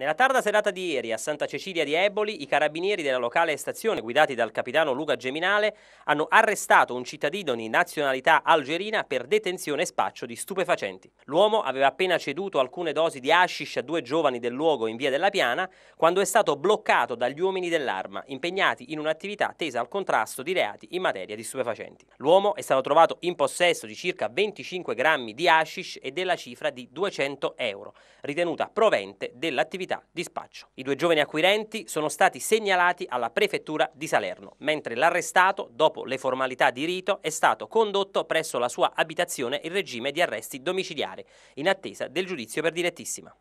Nella tarda serata di ieri a Santa Cecilia di Eboli, i carabinieri della locale stazione guidati dal capitano Luca Geminale hanno arrestato un cittadino di nazionalità algerina per detenzione e spaccio di stupefacenti. L'uomo aveva appena ceduto alcune dosi di hashish a due giovani del luogo in via della Piana quando è stato bloccato dagli uomini dell'arma, impegnati in un'attività tesa al contrasto di reati in materia di stupefacenti. L'uomo è stato trovato in possesso di circa 25 grammi di hashish e della cifra di 200 euro, ritenuta provente dell'attività attività di spaccio. I due giovani acquirenti sono stati segnalati alla prefettura di Salerno, mentre l'arrestato, dopo le formalità di rito, è stato condotto presso la sua abitazione in regime di arresti domiciliari, in attesa del giudizio per direttissima.